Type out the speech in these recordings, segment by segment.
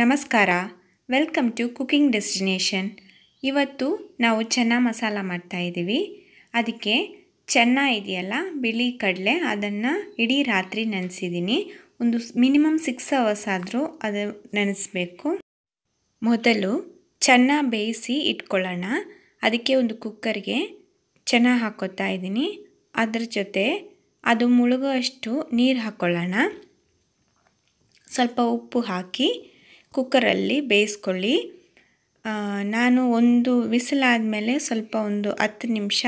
ನಮಸ್ಕಾರ welcome to cooking destination ಇವತ್ತು ನಾವು ಚೆನ್ನ ಮಸಾಲ ಮಾಡ್ತಾಯಿದ್ದೀವಿ ಅದಕ್ಕೆ ಚೆನ್ನ ಇದೆಯಲ್ಲ ಬಿಳಿ ಕಡಲೆ ಅದನ್ನು ಇಡೀ ರಾತ್ರಿ ನೆನೆಸಿದ್ದೀನಿ ಒಂದು ಮಿನಿಮಮ್ ಸಿಕ್ಸ್ ಅವರ್ಸ್ ಆದರೂ ಅದು ನೆನೆಸಬೇಕು ಮೊದಲು ಚೆನ್ನ ಬೇಯಿಸಿ ಇಟ್ಕೊಳ್ಳೋಣ ಅದಕ್ಕೆ ಒಂದು ಕುಕ್ಕರ್ಗೆ ಚೆನ್ನ ಹಾಕೋತಾ ಇದ್ದೀನಿ ಅದ್ರ ಜೊತೆ ಅದು ಮುಳುಗುವಷ್ಟು ನೀರು ಹಾಕ್ಕೊಳ್ಳೋಣ ಸ್ವಲ್ಪ ಉಪ್ಪು ಹಾಕಿ ಕುಕ್ಕರಲ್ಲಿ ಬೇಯಿಸ್ಕೊಳ್ಳಿ ನಾನು ಒಂದು ವಿಸಿಲ್ ಆದಮೇಲೆ ಸ್ವಲ್ಪ ಒಂದು ಹತ್ತು ನಿಮಿಷ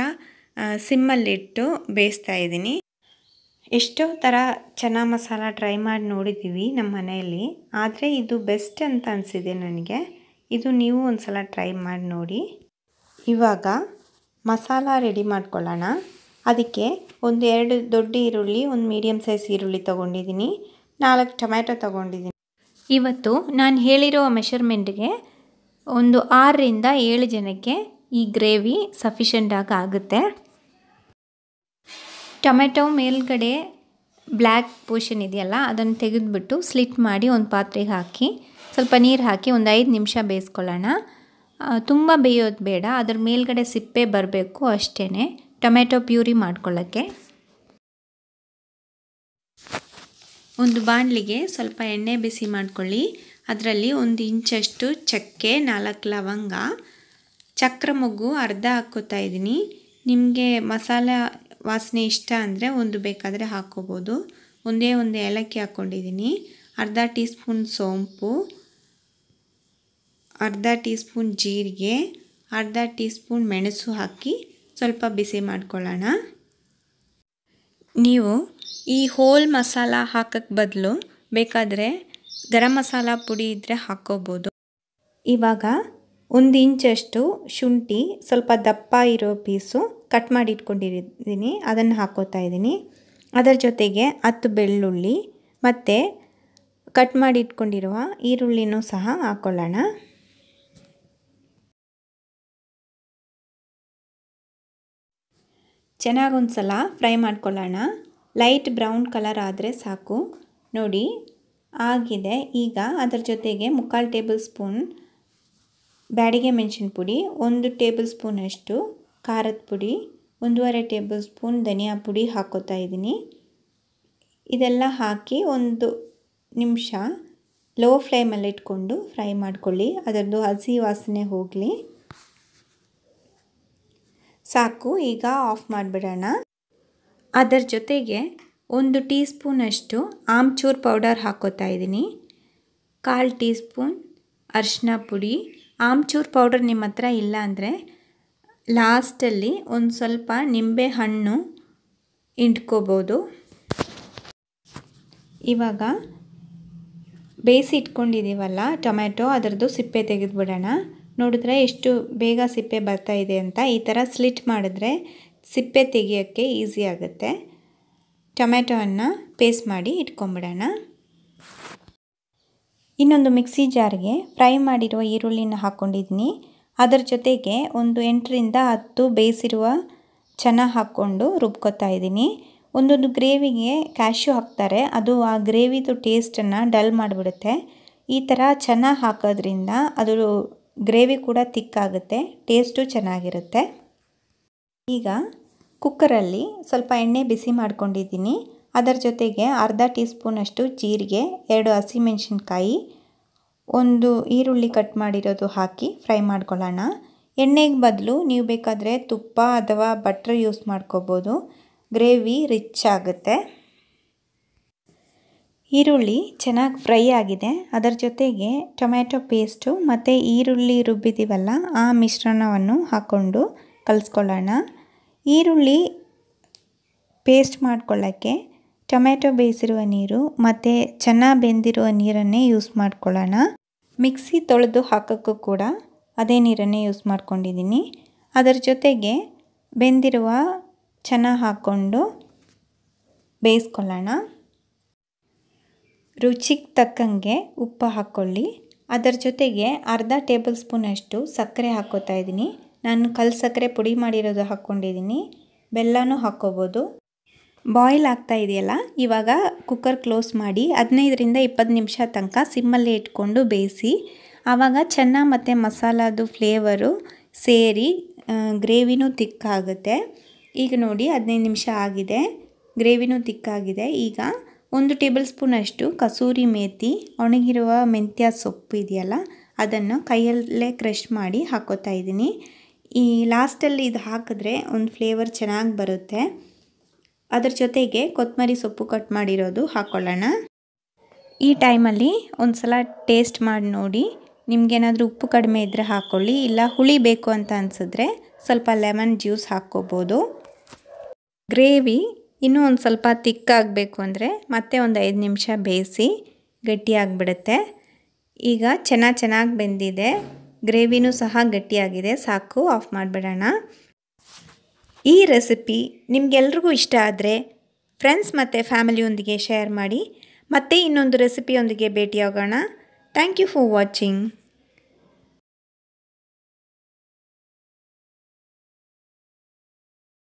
ಸಿಮ್ಮಲ್ಲಿಟ್ಟು ಬೇಯಿಸ್ತಾ ಇದ್ದೀನಿ ಎಷ್ಟೋ ಥರ ಚೆನ್ನಾ ಮಸಾಲ ಟ್ರೈ ಮಾಡಿ ನೋಡಿದ್ದೀವಿ ನಮ್ಮ ಮನೆಯಲ್ಲಿ ಆದರೆ ಇದು ಬೆಸ್ಟ್ ಅಂತ ಅನಿಸಿದೆ ನನಗೆ ಇದು ನೀವು ಒಂದು ಸಲ ಟ್ರೈ ಮಾಡಿ ನೋಡಿ ಇವಾಗ ಮಸಾಲ ರೆಡಿ ಮಾಡ್ಕೊಳ್ಳೋಣ ಅದಕ್ಕೆ ಒಂದು ಎರಡು ದೊಡ್ಡ ಈರುಳ್ಳಿ ಒಂದು ಮೀಡಿಯಮ್ ಸೈಜ್ ಈರುಳ್ಳಿ ತೊಗೊಂಡಿದ್ದೀನಿ ನಾಲ್ಕು ಟೊಮ್ಯಾಟೊ ತೊಗೊಂಡಿದ್ದೀನಿ ಇವತ್ತು ನಾನು ಹೇಳಿರೋ ಮೆಷರ್ಮೆಂಟ್ಗೆ ಒಂದು ಆರರಿಂದ ಏಳು ಜನಕ್ಕೆ ಈ ಗ್ರೇವಿ ಸಫಿಷೆಂಟಾಗಿ ಆಗುತ್ತೆ ಟೊಮೆಟೊ ಮೇಲ್ಗಡೆ ಬ್ಲ್ಯಾಕ್ ಪೋಷನ್ ಇದೆಯಲ್ಲ ಅದನ್ನು ತೆಗೆದುಬಿಟ್ಟು ಸ್ಲಿಟ್ ಮಾಡಿ ಒಂದು ಪಾತ್ರೆಗೆ ಹಾಕಿ ಸ್ವಲ್ಪ ನೀರು ಹಾಕಿ ಒಂದು ಐದು ನಿಮಿಷ ಬೇಯಿಸ್ಕೊಳ್ಳೋಣ ತುಂಬ ಬೇಯೋದು ಬೇಡ ಅದ್ರ ಮೇಲ್ಗಡೆ ಸಿಪ್ಪೆ ಬರಬೇಕು ಅಷ್ಟೇ ಟೊಮೆಟೊ ಪ್ಯೂರಿ ಮಾಡ್ಕೊಳ್ಳೋಕ್ಕೆ ಒಂದು ಬಾಣಲಿಗೆ ಸ್ವಲ್ಪ ಎಣ್ಣೆ ಬಿಸಿ ಮಾಡ್ಕೊಳ್ಳಿ ಅದರಲ್ಲಿ ಒಂದು ಇಂಚಷ್ಟು ಚಕ್ಕೆ ನಾಲ್ಕು ಲವಂಗ ಚಕ್ರ ಮೊಗ್ಗು ಅರ್ಧ ಹಾಕ್ಕೋತಾ ಇದ್ದೀನಿ ನಿಮಗೆ ಮಸಾಲೆ ವಾಸನೆ ಇಷ್ಟ ಅಂದರೆ ಒಂದು ಬೇಕಾದರೆ ಹಾಕ್ಕೋಬೋದು ಒಂದೇ ಒಂದು ಏಲಕ್ಕಿ ಹಾಕ್ಕೊಂಡಿದ್ದೀನಿ ಅರ್ಧ ಟೀ ಸ್ಪೂನ್ ಸೋಂಪು ಅರ್ಧ ಟೀ ಸ್ಪೂನ್ ಜೀರಿಗೆ ಅರ್ಧ ಟೀ ಸ್ಪೂನ್ ಮೆಣಸು ಹಾಕಿ ಸ್ವಲ್ಪ ಬಿಸಿ ಮಾಡ್ಕೊಳ್ಳೋಣ ನೀವು ಈ ಹೋಲ್ ಮಸಾಲ ಹಾಕೋಕ್ಕೆ ಬದಲು ಬೇಕಾದರೆ ಗರಂ ಮಸಾಲ ಪುಡಿ ಇದ್ದರೆ ಹಾಕೋಬೋದು ಇವಾಗ ಒಂದು ಇಂಚಷ್ಟು ಶುಂಠಿ ಸ್ವಲ್ಪ ದಪ್ಪ ಇರೋ ಪೀಸು ಕಟ್ ಮಾಡಿ ಇಟ್ಕೊಂಡಿರಿದ್ದೀನಿ ಅದನ್ನು ಹಾಕೋತಾ ಇದ್ದೀನಿ ಅದರ ಜೊತೆಗೆ ಹತ್ತು ಬೆಳ್ಳುಳ್ಳಿ ಮತ್ತು ಕಟ್ ಮಾಡಿ ಇಟ್ಕೊಂಡಿರುವ ಈರುಳ್ಳಿನೂ ಸಹ ಹಾಕ್ಕೊಳ್ಳೋಣ ಚೆನ್ನಾಗಿ ಒಂದು ಸಲ ಫ್ರೈ ಮಾಡ್ಕೊಳ್ಳೋಣ ಲೈಟ್ ಬ್ರೌನ್ ಕಲರ್ ಆದರೆ ಸಾಕು ನೋಡಿ ಆಗಿದೆ ಈಗ ಅದರ ಜೊತೆಗೆ ಮುಕ್ಕಾಲು ಟೇಬಲ್ ಸ್ಪೂನ್ ಬ್ಯಾಡಿಗೆ ಮೆಣಸಿನ ಪುಡಿ ಒಂದು ಟೇಬಲ್ ಸ್ಪೂನಷ್ಟು ಖಾರದ ಪುಡಿ ಒಂದೂವರೆ ಟೇಬಲ್ ಸ್ಪೂನ್ ಧನಿಯಾ ಪುಡಿ ಹಾಕೋತಾ ಇದ್ದೀನಿ ಇದೆಲ್ಲ ಹಾಕಿ ಒಂದು ನಿಮಿಷ ಲೋ ಫ್ಲೇಮಲ್ಲಿಟ್ಕೊಂಡು ಇಟ್ಕೊಂಡು ಫ್ರೈ ಮಾಡ್ಕೊಳ್ಳಿ ಅದರದ್ದು ಹಸಿ ವಾಸನೆ ಹೋಗಲಿ ಸಾಕು ಈಗ ಆಫ್ ಮಾಡಿಬಿಡೋಣ ಅದರ ಜೊತೆಗೆ ಒಂದು ಟೀ ಸ್ಪೂನಷ್ಟು ಆಮ್ಚೂರ್ ಪೌಡರ್ ಹಾಕೋತಾ ಇದ್ದೀನಿ ಕಾಲು ಟೀ ಸ್ಪೂನ್ ಅರಿಶಿನ ಪುಡಿ ಆಮ್ಚೂರ್ ಪೌಡರ್ ನಿಮ್ಮ ಹತ್ರ ಇಲ್ಲ ಅಂದರೆ ಲಾಸ್ಟಲ್ಲಿ ಒಂದು ಸ್ವಲ್ಪ ನಿಂಬೆ ಹಣ್ಣು ಇಂಟ್ಕೋಬೋದು ಇವಾಗ ಬೇಯಿಸಿ ಇಟ್ಕೊಂಡಿದ್ದೀವಲ್ಲ ಟೊಮೆಟೊ ಅದರದ್ದು ಸಿಪ್ಪೆ ತೆಗೆದುಬಿಡೋಣ ನೋಡಿದ್ರೆ ಎಷ್ಟು ಬೇಗ ಸಿಪ್ಪೆ ಬರ್ತಾ ಇದೆ ಅಂತ ಈ ಥರ ಸ್ಲಿಟ್ ಮಾಡಿದ್ರೆ ಸಿಪ್ಪೆ ತೆಗಿಯೋಕ್ಕೆ ಈಸಿ ಆಗುತ್ತೆ ಟೊಮೆಟೋವನ್ನು ಪೇಸ್ಟ್ ಮಾಡಿ ಇಟ್ಕೊಂಬಿಡೋಣ ಇನ್ನೊಂದು ಮಿಕ್ಸಿ ಜಾರ್ಗೆ ಫ್ರೈ ಮಾಡಿರುವ ಈರುಳ್ಳಿನ ಹಾಕ್ಕೊಂಡಿದ್ದೀನಿ ಅದರ ಜೊತೆಗೆ ಒಂದು ಎಂಟರಿಂದ ಹತ್ತು ಬೇಯಿಸಿರುವ ಚೆನ್ನ ಹಾಕ್ಕೊಂಡು ರುಬ್ಕೊತಾ ಇದ್ದೀನಿ ಒಂದೊಂದು ಗ್ರೇವಿಗೆ ಕ್ಯಾಶ್ಯೂ ಹಾಕ್ತಾರೆ ಅದು ಆ ಗ್ರೇವಿದು ಟೇಸ್ಟನ್ನು ಡಲ್ ಮಾಡಿಬಿಡುತ್ತೆ ಈ ಥರ ಚೆನ್ನಾಗಿ ಹಾಕೋದ್ರಿಂದ ಅದು ಗ್ರೇವಿ ಕೂಡ ತಿಕ್ಕಾಗುತ್ತೆ ಟೇಸ್ಟು ಚೆನ್ನಾಗಿರುತ್ತೆ ಈಗ ಕುಕ್ಕರಲ್ಲಿ ಸ್ವಲ್ಪ ಎಣ್ಣೆ ಬಿಸಿ ಮಾಡ್ಕೊಂಡಿದ್ದೀನಿ ಅದರ ಜೊತೆಗೆ ಅರ್ಧ ಟೀ ಸ್ಪೂನಷ್ಟು ಜೀರಿಗೆ ಎರಡು ಹಸಿಮೆಣಸಿನ್ಕಾಯಿ ಒಂದು ಈರುಳ್ಳಿ ಕಟ್ ಮಾಡಿರೋದು ಹಾಕಿ ಫ್ರೈ ಮಾಡ್ಕೊಳ್ಳೋಣ ಎಣ್ಣೆಗೆ ಬದಲು ನೀವು ಬೇಕಾದರೆ ತುಪ್ಪ ಅಥವಾ ಬಟ್ರ್ ಯೂಸ್ ಮಾಡ್ಕೋಬೋದು ಗ್ರೇವಿ ರಿಚ್ ಆಗುತ್ತೆ ಈರುಳ್ಳಿ ಚೆನ್ನಾಗಿ ಫ್ರೈ ಆಗಿದೆ ಅದರ ಜೊತೆಗೆ ಟೊಮ್ಯಾಟೊ ಪೇಸ್ಟು ಮತ್ತು ಈರುಳ್ಳಿ ರುಬ್ಬಿದ್ದೀವಲ್ಲ ಆ ಮಿಶ್ರಣವನ್ನು ಹಾಕ್ಕೊಂಡು ಕಲಿಸ್ಕೊಳ್ಳೋಣ ಈರುಳ್ಳಿ ಪೇಸ್ಟ್ ಮಾಡ್ಕೊಳ್ಳೋಕ್ಕೆ ಟೊಮ್ಯಾಟೊ ಬೇಯಿಸಿರುವ ನೀರು ಮತ್ತು ಚೆನ್ನಾಗಿ ಬೆಂದಿರುವ ನೀರನ್ನೇ ಯೂಸ್ ಮಾಡ್ಕೊಳ್ಳೋಣ ಮಿಕ್ಸಿ ತೊಳೆದು ಹಾಕೋಕ್ಕೂ ಕೂಡ ಅದೇ ನೀರನ್ನೇ ಯೂಸ್ ಮಾಡ್ಕೊಂಡಿದ್ದೀನಿ ಅದರ ಜೊತೆಗೆ ಬೆಂದಿರುವ ಚೆನ್ನಾಗಿ ಹಾಕ್ಕೊಂಡು ಬೇಯಿಸ್ಕೊಳ್ಳೋಣ ರುಚಿಗೆ ತಕ್ಕಂಗೆ ಉಪ್ಪು ಹಾಕ್ಕೊಳ್ಳಿ ಅದರ ಜೊತೆಗೆ ಅರ್ಧ ಟೇಬಲ್ ಸ್ಪೂನಷ್ಟು ಸಕ್ಕರೆ ಹಾಕೋತಾ ಇದ್ದೀನಿ ನಾನು ಕಲ್ಲು ಸಕ್ಕರೆ ಪುಡಿ ಮಾಡಿರೋದು ಹಾಕ್ಕೊಂಡಿದ್ದೀನಿ ಬೆಲ್ಲನೂ ಹಾಕ್ಕೋಬೋದು ಬಾಯ್ಲ್ ಆಗ್ತಾ ಇದೆಯಲ್ಲ ಇವಾಗ ಕುಕ್ಕರ್ ಕ್ಲೋಸ್ ಮಾಡಿ ಹದಿನೈದರಿಂದ ಇಪ್ಪತ್ತು ನಿಮಿಷ ತನಕ ಸಿಮ್ಮಲ್ಲಿ ಇಟ್ಕೊಂಡು ಬೇಯಿಸಿ ಆವಾಗ ಚೆನ್ನಾಗಿ ಮತ್ತು ಮಸಾಲದು ಫ್ಲೇವರು ಸೇರಿ ಗ್ರೇವಿನೂ ತಿಕ್ಕಾಗುತ್ತೆ ಈಗ ನೋಡಿ ಹದಿನೈದು ನಿಮಿಷ ಆಗಿದೆ ಗ್ರೇವಿನೂ ತಿಕ್ಕಾಗಿದೆ ಈಗ ಒಂದು ಟೇಬಲ್ ಸ್ಪೂನಷ್ಟು ಕಸೂರಿ ಮೇಥಿ ಒಣಗಿರುವ ಮೆಂತ್ಯ ಸೊಪ್ಪು ಇದೆಯಲ್ಲ ಅದನ್ನು ಕೈಯಲ್ಲೇ ಕ್ರಷ್ ಮಾಡಿ ಹಾಕೋತಾ ಇದ್ದೀನಿ ಈ ಲಾಸ್ಟಲ್ಲಿ ಇದು ಹಾಕಿದ್ರೆ ಒಂದು ಫ್ಲೇವರ್ ಚೆನ್ನಾಗಿ ಬರುತ್ತೆ ಅದ್ರ ಜೊತೆಗೆ ಕೊತ್ತಂಬರಿ ಸೊಪ್ಪು ಕಟ್ ಮಾಡಿರೋದು ಹಾಕ್ಕೊಳ್ಳೋಣ ಈ ಟೈಮಲ್ಲಿ ಒಂದು ಸಲ ಟೇಸ್ಟ್ ಮಾಡಿ ನೋಡಿ ನಿಮಗೇನಾದರೂ ಉಪ್ಪು ಕಡಿಮೆ ಇದ್ದರೆ ಹಾಕ್ಕೊಳ್ಳಿ ಇಲ್ಲ ಹುಳಿ ಬೇಕು ಅಂತ ಅನಿಸಿದ್ರೆ ಸ್ವಲ್ಪ ಲೆಮನ್ ಜ್ಯೂಸ್ ಹಾಕ್ಕೋಬೋದು ಗ್ರೇವಿ ಇನ್ನೂ ಒಂದು ಸ್ವಲ್ಪ ತಿಕ್ಕಾಗಬೇಕು ಅಂದರೆ ಮತ್ತೆ ಒಂದು ಐದು ನಿಮಿಷ ಬೇಯಿಸಿ ಗಟ್ಟಿಯಾಗಿಬಿಡುತ್ತೆ ಈಗ ಚೆನ್ನಾಗಿ ಚೆನ್ನಾಗಿ ಬೆಂದಿದೆ ಗ್ರೇವಿನೂ ಸಹ ಗಟ್ಟಿಯಾಗಿದೆ ಸಾಕು ಆಫ್ ಮಾಡಿಬಿಡೋಣ ಈ ರೆಸಿಪಿ ನಿಮಗೆಲ್ರಿಗೂ ಇಷ್ಟ ಆದರೆ ಫ್ರೆಂಡ್ಸ್ ಮತ್ತು ಫ್ಯಾಮಿಲಿಯೊಂದಿಗೆ ಶೇರ್ ಮಾಡಿ ಮತ್ತೆ ಇನ್ನೊಂದು ರೆಸಿಪಿಯೊಂದಿಗೆ ಭೇಟಿಯಾಗೋಣ ಥ್ಯಾಂಕ್ ಯು ಫಾರ್ ವಾಚಿಂಗ್